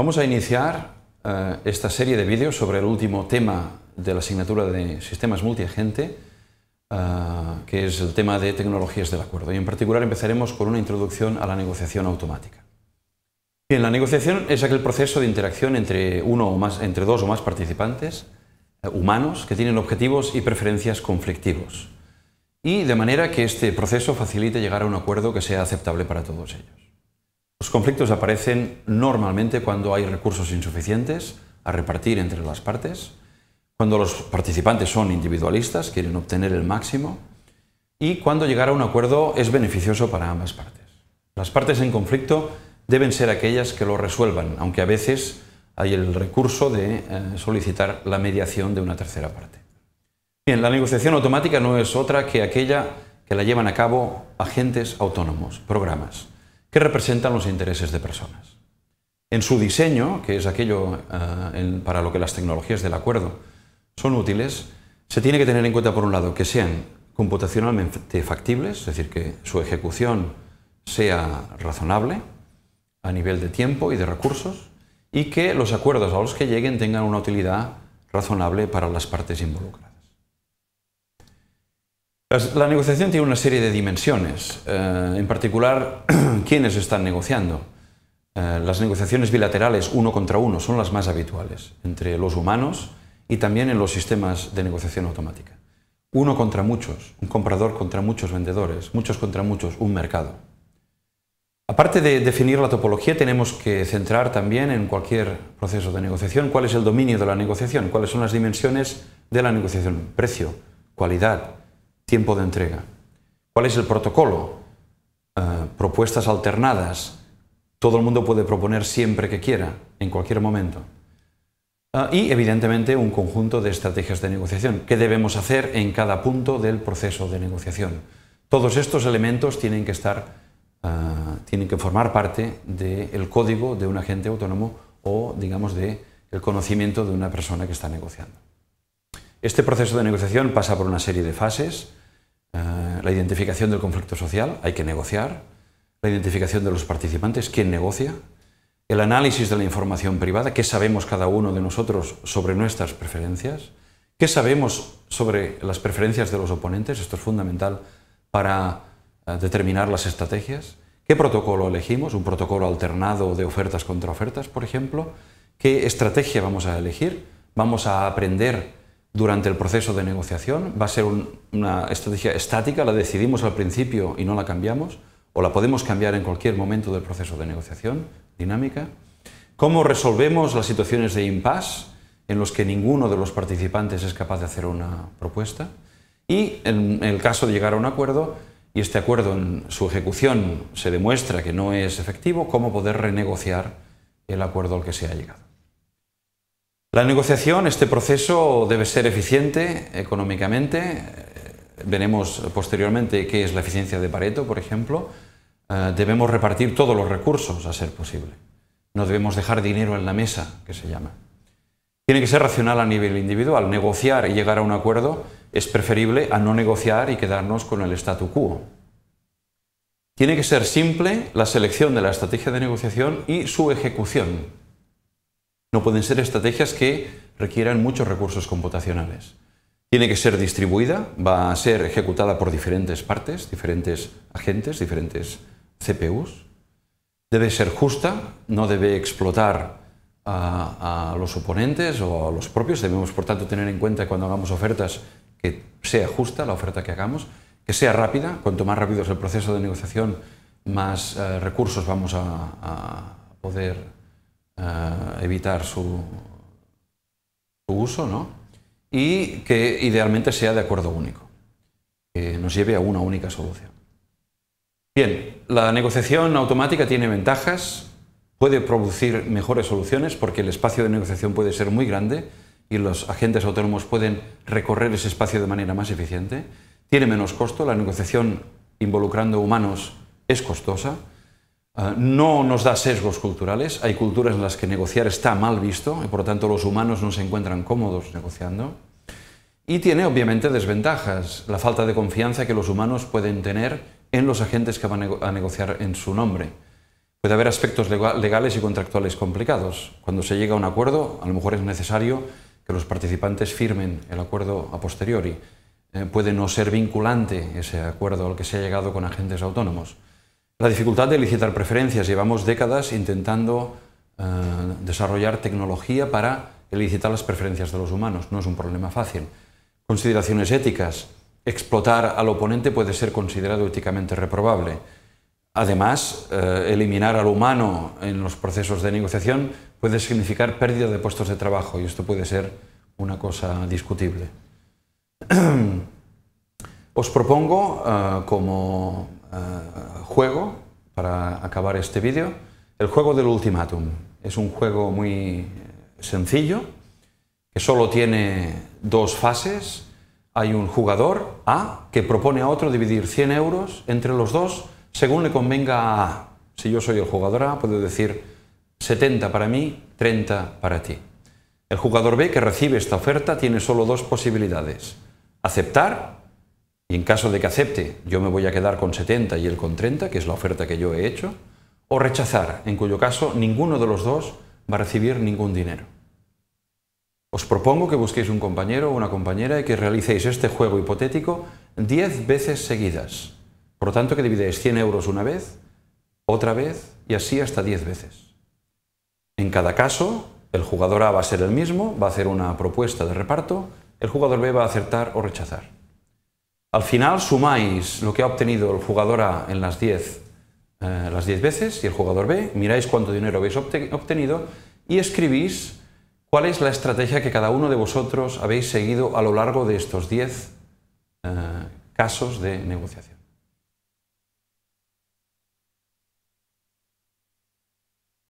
Vamos a iniciar eh, esta serie de vídeos sobre el último tema de la asignatura de sistemas multiagente, eh, que es el tema de tecnologías del acuerdo. Y en particular empezaremos con una introducción a la negociación automática. Bien, la negociación es aquel proceso de interacción entre, uno o más, entre dos o más participantes eh, humanos que tienen objetivos y preferencias conflictivos. Y de manera que este proceso facilite llegar a un acuerdo que sea aceptable para todos ellos. Los conflictos aparecen normalmente cuando hay recursos insuficientes a repartir entre las partes, cuando los participantes son individualistas, quieren obtener el máximo, y cuando llegar a un acuerdo es beneficioso para ambas partes. Las partes en conflicto deben ser aquellas que lo resuelvan, aunque a veces hay el recurso de eh, solicitar la mediación de una tercera parte. Bien, la negociación automática no es otra que aquella que la llevan a cabo agentes autónomos, programas que representan los intereses de personas. En su diseño, que es aquello eh, para lo que las tecnologías del acuerdo son útiles, se tiene que tener en cuenta, por un lado, que sean computacionalmente factibles, es decir, que su ejecución sea razonable a nivel de tiempo y de recursos, y que los acuerdos a los que lleguen tengan una utilidad razonable para las partes involucradas. La negociación tiene una serie de dimensiones, eh, en particular quiénes están negociando. Eh, las negociaciones bilaterales uno contra uno son las más habituales entre los humanos y también en los sistemas de negociación automática. Uno contra muchos, un comprador contra muchos vendedores, muchos contra muchos, un mercado. Aparte de definir la topología, tenemos que centrar también en cualquier proceso de negociación cuál es el dominio de la negociación, cuáles son las dimensiones de la negociación, precio, calidad tiempo de entrega. ¿Cuál es el protocolo? Eh, propuestas alternadas. Todo el mundo puede proponer siempre que quiera, en cualquier momento. Eh, y, evidentemente, un conjunto de estrategias de negociación. ¿Qué debemos hacer en cada punto del proceso de negociación? Todos estos elementos tienen que estar, eh, tienen que formar parte del código de un agente autónomo o, digamos, de el conocimiento de una persona que está negociando. Este proceso de negociación pasa por una serie de fases Ah, la identificación del conflicto social, hay que negociar, la identificación de los participantes, quién negocia, el análisis de la información privada, qué sabemos cada uno de nosotros sobre nuestras preferencias, qué sabemos sobre las preferencias de los oponentes, esto es fundamental para ah, determinar las estrategias, qué protocolo elegimos, un protocolo alternado de ofertas contra ofertas, por ejemplo, qué estrategia vamos a elegir, vamos a aprender durante el proceso de negociación. Va a ser una estrategia estática, la decidimos al principio y no la cambiamos, o la podemos cambiar en cualquier momento del proceso de negociación, dinámica. ¿Cómo resolvemos las situaciones de impasse en los que ninguno de los participantes es capaz de hacer una propuesta? Y en el caso de llegar a un acuerdo, y este acuerdo en su ejecución se demuestra que no es efectivo, ¿cómo poder renegociar el acuerdo al que se ha llegado? La negociación, este proceso debe ser eficiente económicamente. Veremos posteriormente qué es la eficiencia de Pareto, por ejemplo. Eh, debemos repartir todos los recursos a ser posible. No debemos dejar dinero en la mesa, que se llama. Tiene que ser racional a nivel individual. Negociar y llegar a un acuerdo es preferible a no negociar y quedarnos con el statu quo. Tiene que ser simple la selección de la estrategia de negociación y su ejecución no pueden ser estrategias que requieran muchos recursos computacionales. Tiene que ser distribuida, va a ser ejecutada por diferentes partes, diferentes agentes, diferentes CPUs. Debe ser justa, no debe explotar a, los oponentes o a los propios. Debemos, por tanto, tener en cuenta cuando hagamos ofertas que sea justa la oferta que hagamos, que sea rápida. Cuanto más rápido es el proceso de negociación, más eh, recursos vamos a poder eh, evitar su, uso, ¿no? Y que idealmente sea de acuerdo único, que nos lleve a una única solución. Bien, la negociación automática tiene ventajas, puede producir mejores soluciones porque el espacio de negociación puede ser muy grande y los agentes autónomos pueden recorrer ese espacio de manera más eficiente. Tiene menos costo, la negociación involucrando humanos es costosa, Ah, no nos da sesgos culturales. Hay culturas en las que negociar está mal visto y por lo tanto los humanos no se encuentran cómodos negociando. Y tiene obviamente desventajas, la falta de confianza que los humanos pueden tener en los agentes que van a negociar en su nombre. Puede haber aspectos legales y contractuales complicados. Cuando se llega a un acuerdo, a lo mejor es necesario que los participantes firmen el acuerdo a posteriori. Eh, puede no ser vinculante ese acuerdo al que se ha llegado con agentes autónomos. La dificultad de licitar preferencias. Llevamos décadas intentando eh, desarrollar tecnología para elicitar las preferencias de los humanos. No es un problema fácil. Consideraciones éticas. Explotar al oponente puede ser considerado éticamente reprobable. Además, eh, eliminar al humano en los procesos de negociación puede significar pérdida de puestos de trabajo y esto puede ser una cosa discutible. Os propongo, eh, como eh, juego para acabar este vídeo. El juego del ultimátum. Es un juego muy eh, sencillo, que solo tiene dos fases. Hay un jugador, A, que propone a otro dividir 100 euros entre los dos según le convenga a Si yo soy el jugador A, puedo decir 70 para mí, 30 para ti. El jugador B que recibe esta oferta tiene solo dos posibilidades. Aceptar y en caso de que acepte, yo me voy a quedar con 70 y él con 30, que es la oferta que yo he hecho, o rechazar, en cuyo caso ninguno de los dos va a recibir ningún dinero. Os propongo que busquéis un compañero o una compañera y que realicéis este juego hipotético 10 veces seguidas. Por lo tanto, que dividáis 100 euros una vez, otra vez y así hasta 10 veces. En cada caso, el jugador A va a ser el mismo, va a hacer una propuesta de reparto, el jugador B va a acertar o rechazar. Al final sumáis lo que ha obtenido el jugador A en las 10 eh, veces y el jugador B, miráis cuánto dinero habéis obtenido y escribís cuál es la estrategia que cada uno de vosotros habéis seguido a lo largo de estos 10 eh, casos de negociación.